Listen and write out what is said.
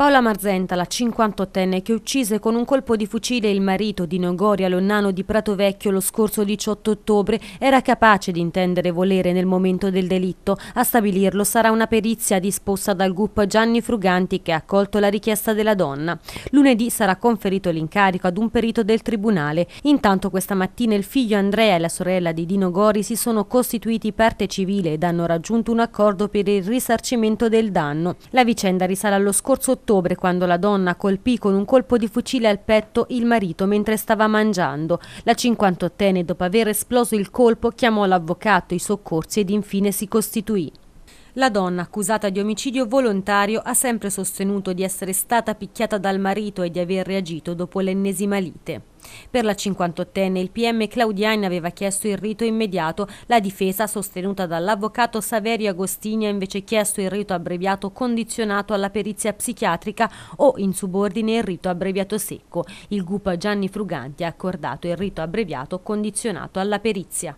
Paola Marzenta, la 58enne che uccise con un colpo di fucile il marito di Nogoria Lonnano di Prato Vecchio lo scorso 18 ottobre, era capace di intendere volere nel momento del delitto. A stabilirlo sarà una perizia disposta dal GUP Gianni Fruganti che ha accolto la richiesta della donna. Lunedì sarà conferito l'incarico ad un perito del tribunale. Intanto questa mattina il figlio Andrea e la sorella di Dino Gori si sono costituiti parte civile ed hanno raggiunto un accordo per il risarcimento del danno. La vicenda risale allo scorso ottobre ottobre quando la donna colpì con un colpo di fucile al petto il marito mentre stava mangiando. La 58enne dopo aver esploso il colpo chiamò l'avvocato, i soccorsi ed infine si costituì. La donna, accusata di omicidio volontario, ha sempre sostenuto di essere stata picchiata dal marito e di aver reagito dopo l'ennesima lite. Per la 58enne il PM Claudiani aveva chiesto il rito immediato, la difesa sostenuta dall'avvocato Saverio Agostini ha invece chiesto il rito abbreviato condizionato alla perizia psichiatrica o in subordine il rito abbreviato secco. Il GUP Gianni Fruganti ha accordato il rito abbreviato condizionato alla perizia.